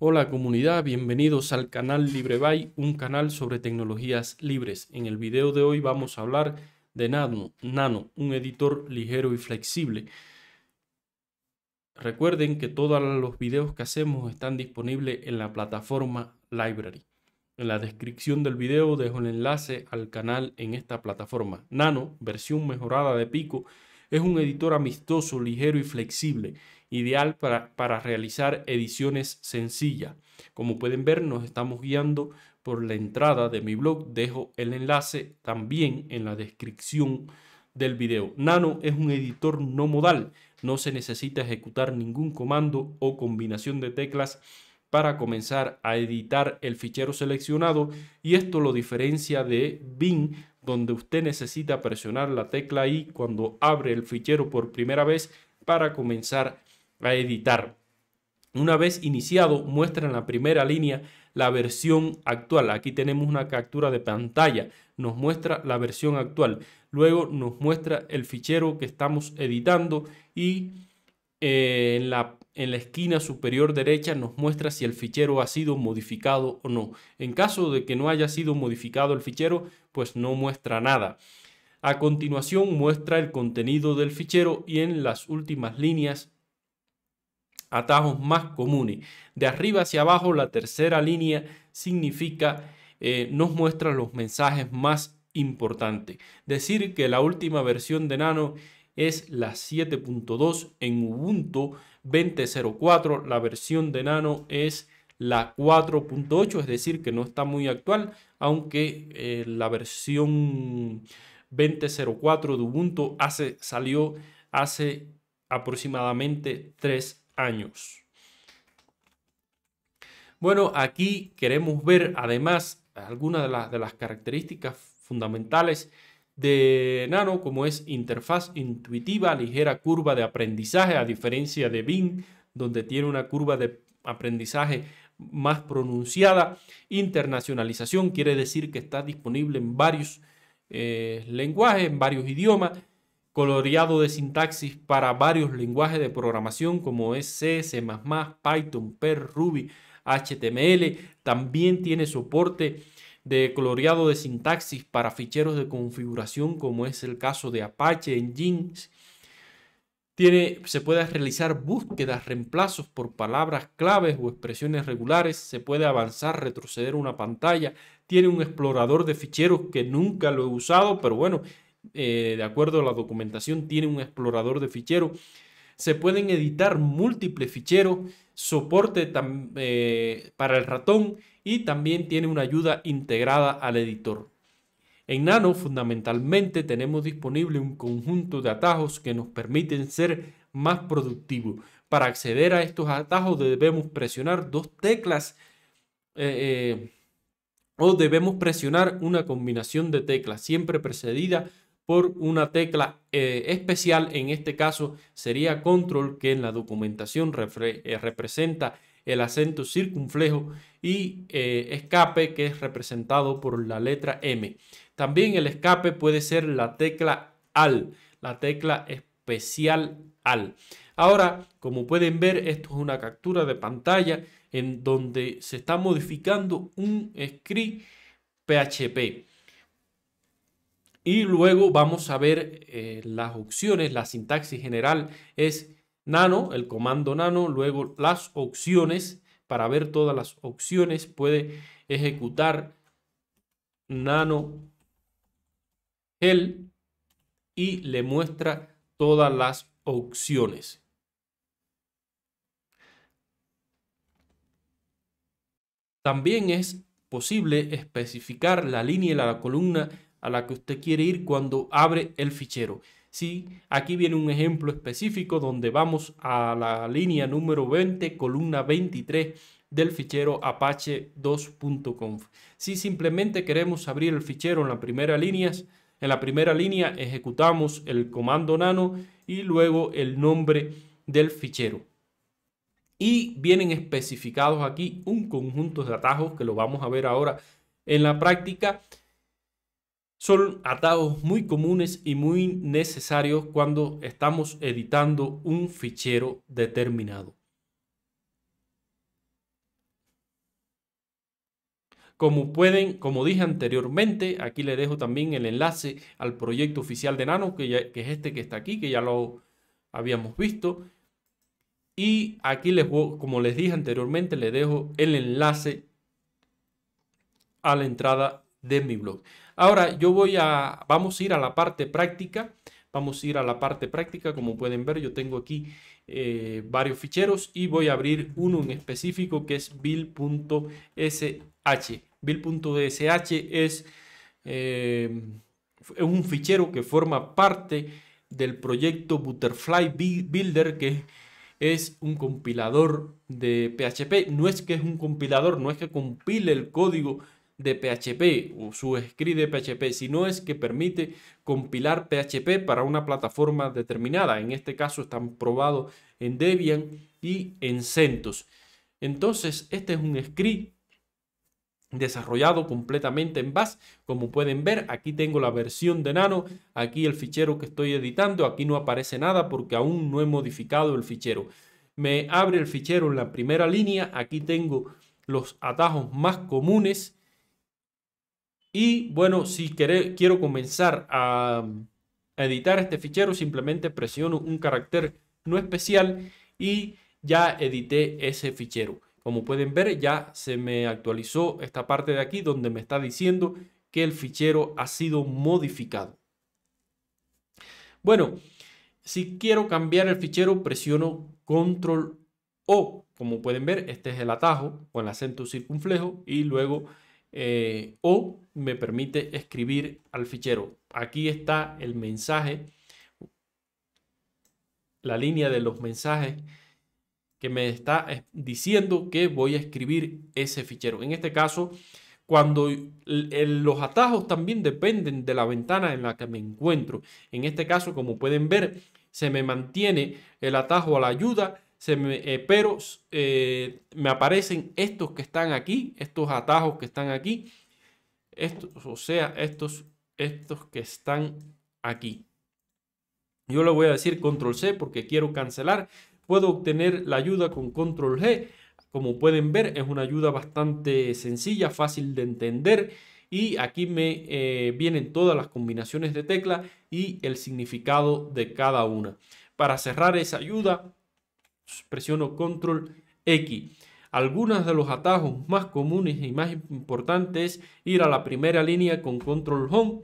Hola comunidad, bienvenidos al canal LibreBay, un canal sobre tecnologías libres. En el video de hoy vamos a hablar de Nano, Nano, un editor ligero y flexible. Recuerden que todos los videos que hacemos están disponibles en la plataforma Library. En la descripción del video dejo el enlace al canal en esta plataforma. Nano, versión mejorada de Pico, es un editor amistoso, ligero y flexible, ideal para, realizar ediciones sencillas. Como pueden ver, nos estamos guiando por la entrada de mi blog. Dejo el enlace también en la descripción del video. Nano es un editor no modal. No se necesita ejecutar ningún comando o combinación de teclas para comenzar a editar el fichero seleccionado y esto lo diferencia de Bing, donde usted necesita presionar la tecla I cuando abre el fichero por primera vez para comenzar a editar. Una vez iniciado, muestra en la primera línea la versión actual. Aquí tenemos una captura de pantalla. Nos muestra la versión actual. Luego nos muestra el fichero que estamos editando y eh, en la en la esquina superior derecha nos muestra si el fichero ha sido modificado o no. En caso de que no haya sido modificado el fichero, pues no muestra nada. A continuación muestra el contenido del fichero y en las últimas líneas atajos más comunes. De arriba hacia abajo la tercera línea significa eh, nos muestra los mensajes más importantes. Decir que la última versión de Nano es la 7.2 en Ubuntu 2004. La versión de Nano es la 4.8, es decir, que no está muy actual, aunque eh, la versión 2004 de Ubuntu hace, salió hace aproximadamente 3 años. Bueno, aquí queremos ver además algunas de, de las características fundamentales de Nano, como es interfaz intuitiva, ligera curva de aprendizaje, a diferencia de Bing, donde tiene una curva de aprendizaje más pronunciada. Internacionalización quiere decir que está disponible en varios eh, lenguajes, en varios idiomas. Coloreado de sintaxis para varios lenguajes de programación como es C, C++, Python, Perl, Ruby, HTML. También tiene soporte de coloreado de sintaxis para ficheros de configuración como es el caso de Apache en Tiene, se puede realizar búsquedas, reemplazos por palabras claves o expresiones regulares, se puede avanzar, retroceder una pantalla, tiene un explorador de ficheros que nunca lo he usado, pero bueno, eh, de acuerdo a la documentación tiene un explorador de ficheros, se pueden editar múltiples ficheros, soporte eh, para el ratón y también tiene una ayuda integrada al editor. En Nano fundamentalmente tenemos disponible un conjunto de atajos que nos permiten ser más productivos. Para acceder a estos atajos debemos presionar dos teclas eh, eh, o debemos presionar una combinación de teclas siempre precedida por una tecla eh, especial, en este caso sería control, que en la documentación eh, representa el acento circunflejo y eh, escape que es representado por la letra M. También el escape puede ser la tecla AL, la tecla especial AL. Ahora, como pueden ver, esto es una captura de pantalla en donde se está modificando un script PHP. Y luego vamos a ver eh, las opciones, la sintaxis general es nano, el comando nano, luego las opciones, para ver todas las opciones puede ejecutar nano gel y le muestra todas las opciones. También es posible especificar la línea y la columna a la que usted quiere ir cuando abre el fichero. Sí, aquí viene un ejemplo específico donde vamos a la línea número 20, columna 23 del fichero apache2.conf. Si simplemente queremos abrir el fichero en la primera línea, en la primera línea ejecutamos el comando nano y luego el nombre del fichero. Y vienen especificados aquí un conjunto de atajos que lo vamos a ver ahora en la práctica son atajos muy comunes y muy necesarios cuando estamos editando un fichero determinado. Como pueden, como dije anteriormente, aquí le dejo también el enlace al proyecto oficial de Nano, que, es este que está aquí, que ya lo habíamos visto. Y aquí, les, como les dije anteriormente, le dejo el enlace a la entrada de mi blog. Ahora yo voy a, vamos a ir a la parte práctica. Vamos a ir a la parte práctica. Como pueden ver, yo tengo aquí eh, varios ficheros y voy a abrir uno en específico que es build.sh build.sh es eh, un fichero que forma parte del proyecto Butterfly Builder que es un compilador de PHP. No es que es un compilador, no es que compile el código de PHP o su script de PHP, sino es que permite compilar PHP para una plataforma determinada. En este caso están probados en Debian y en CentOS. Entonces, este es un script desarrollado completamente en Bash. Como pueden ver, aquí tengo la versión de Nano, aquí el fichero que estoy editando, aquí no aparece nada porque aún no he modificado el fichero. Me abre el fichero en la primera línea, aquí tengo los atajos más comunes y bueno, si quiero comenzar a, editar este fichero, simplemente presiono un carácter no especial y ya edité ese fichero. Como pueden ver, ya se me actualizó esta parte de aquí donde me está diciendo que el fichero ha sido modificado. Bueno, si quiero cambiar el fichero, presiono Control O. Como pueden ver, este es el atajo con el acento circunflejo y luego eh, o me permite escribir al fichero. Aquí está el mensaje, la línea de los mensajes que me está diciendo que voy a escribir ese fichero. En este caso, cuando los atajos también dependen de la ventana en la que me encuentro. En este caso, como pueden ver, se me mantiene el atajo a la ayuda me, eh, pero eh, me aparecen estos que están aquí, estos atajos que están aquí, o sea, estos, estos que están aquí. Yo le voy a decir control C porque quiero cancelar. Puedo obtener la ayuda con control G. Como pueden ver, es una ayuda bastante sencilla, fácil de entender. Y aquí me eh, vienen todas las combinaciones de tecla y el significado de cada una. Para cerrar esa ayuda, presiono control X. Algunos de los atajos más comunes y más importantes es ir a la primera línea con control home,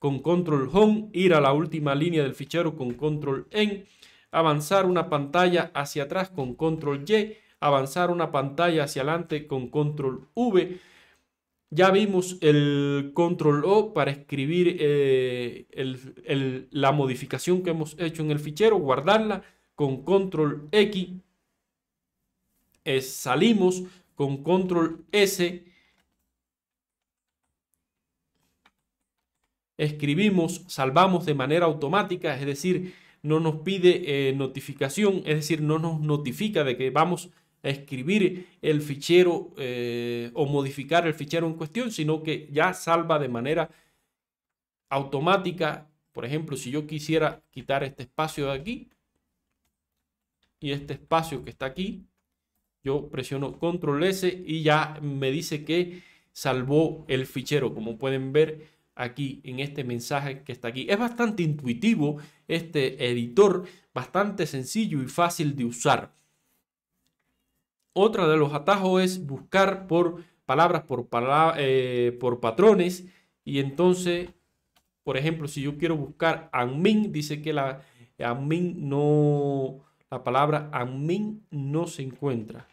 con control home, ir a la última línea del fichero con control N, avanzar una pantalla hacia atrás con control Y, avanzar una pantalla hacia adelante con control V. Ya vimos el control O para escribir eh, la modificación que hemos hecho en el fichero, guardarla con control X, salimos con control S, escribimos, salvamos de manera automática, es decir, no nos pide eh, notificación, es decir, no nos notifica de que vamos a escribir el fichero eh, o modificar el fichero en cuestión, sino que ya salva de manera automática. Por ejemplo, si yo quisiera quitar este espacio de aquí, y este espacio que está aquí. Yo presiono control S y ya me dice que salvó el fichero, como pueden ver aquí en este mensaje que está aquí. Es bastante intuitivo este editor, bastante sencillo y fácil de usar. Otra de los atajos es buscar por palabras, por, eh, por patrones. Y entonces, por ejemplo, si yo quiero buscar admin, dice que la admin no, la palabra admin no se encuentra.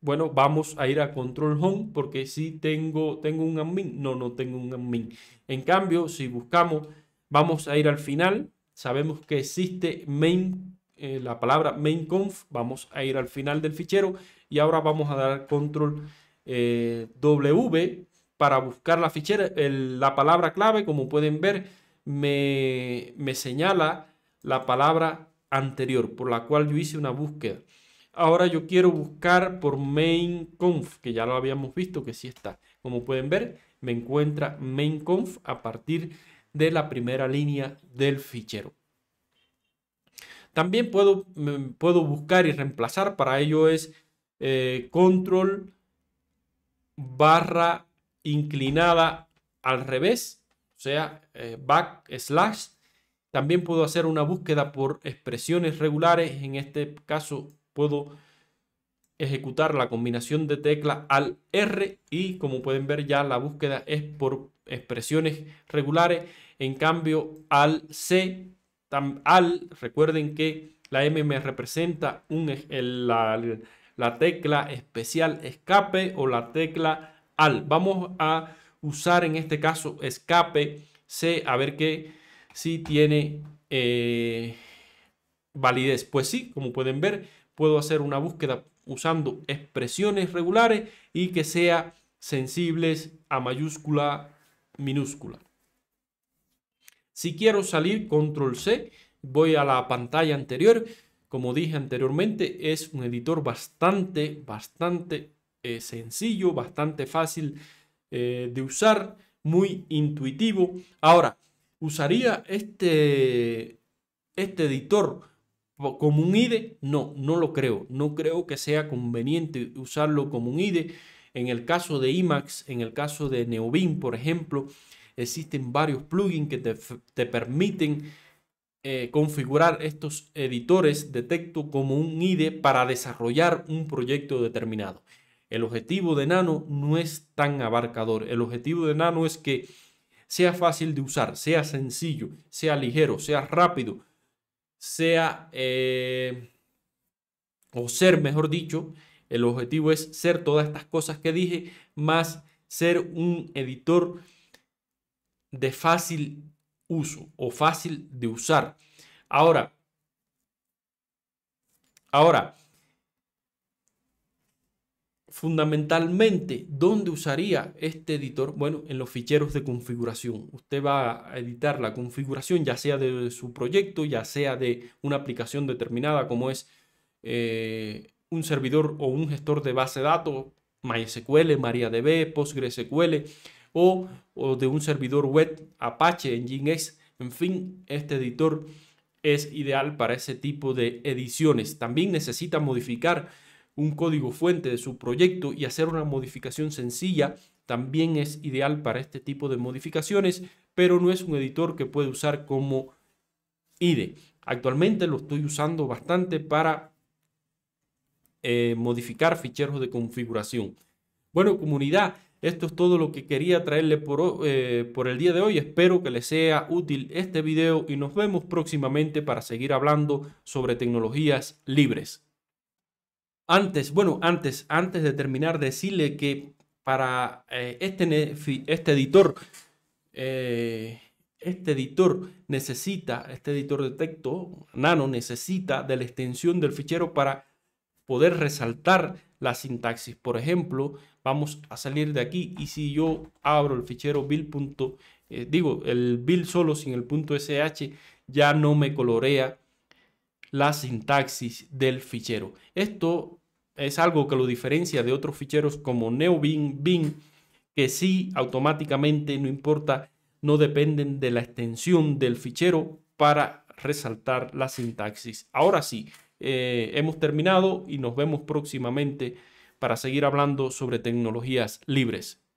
Bueno, vamos a ir a control home porque si tengo, tengo un admin. No, no tengo un admin. En cambio, si buscamos, vamos a ir al final. Sabemos que existe main, eh, la palabra mainconf. Vamos a ir al final del fichero y ahora vamos a dar control eh, W para buscar la fichera, la palabra clave. Como pueden ver, me, señala la palabra anterior, por la cual yo hice una búsqueda. Ahora yo quiero buscar por mainconf, que ya lo habíamos visto que sí está. Como pueden ver, me encuentra mainconf a partir de la primera línea del fichero. También puedo, puedo buscar y reemplazar, para ello es eh, control barra inclinada al revés o sea, eh, backslash. También puedo hacer una búsqueda por expresiones regulares. En este caso puedo ejecutar la combinación de tecla al R y como pueden ver ya la búsqueda es por expresiones regulares. En cambio al C, al, recuerden que la M me representa un, la tecla especial escape o la tecla al. Vamos a usar en este caso escape C, a ver que si tiene eh, validez. Pues sí, como pueden ver, puedo hacer una búsqueda usando expresiones regulares y que sea sensibles a mayúscula minúscula. Si quiero salir control C, voy a la pantalla anterior. Como dije anteriormente, es un editor bastante, bastante eh, sencillo, bastante fácil eh, de usar, muy intuitivo. Ahora, ¿usaría este, este editor como un IDE? No, no lo creo. No creo que sea conveniente usarlo como un IDE. En el caso de IMAX, en el caso de Neovim por ejemplo, existen varios plugins que te, permiten eh, configurar estos editores de texto como un IDE para desarrollar un proyecto determinado. El objetivo de Nano no es tan abarcador. El objetivo de Nano es que sea fácil de usar, sea sencillo, sea ligero, sea rápido, sea... Eh, o ser, mejor dicho, el objetivo es ser todas estas cosas que dije, más ser un editor de fácil uso o fácil de usar. Ahora, ahora, Fundamentalmente, ¿dónde usaría este editor? Bueno, en los ficheros de configuración. Usted va a editar la configuración, ya sea de su proyecto, ya sea de una aplicación determinada como es eh, un servidor o un gestor de base de datos, MySQL, MariaDB, PostgreSQL, o, o de un servidor web Apache, Nginx. En fin, este editor es ideal para ese tipo de ediciones. También necesita modificar un código fuente de su proyecto y hacer una modificación sencilla también es ideal para este tipo de modificaciones, pero no es un editor que puede usar como IDE. Actualmente lo estoy usando bastante para eh, modificar ficheros de configuración. Bueno, comunidad, esto es todo lo que quería traerle por, eh, por el día de hoy. Espero que les sea útil este video y nos vemos próximamente para seguir hablando sobre tecnologías libres. Antes, bueno, antes, antes de terminar, decirle que para eh, este, este editor, eh, este editor necesita, este editor de texto, Nano, necesita de la extensión del fichero para poder resaltar la sintaxis. Por ejemplo, vamos a salir de aquí y si yo abro el fichero bill eh, digo, el build solo sin el punto .sh ya no me colorea la sintaxis del fichero. Esto es algo que lo diferencia de otros ficheros como neobin, Bin, que sí automáticamente, no importa, no dependen de la extensión del fichero para resaltar la sintaxis. Ahora sí, eh, hemos terminado y nos vemos próximamente para seguir hablando sobre tecnologías libres.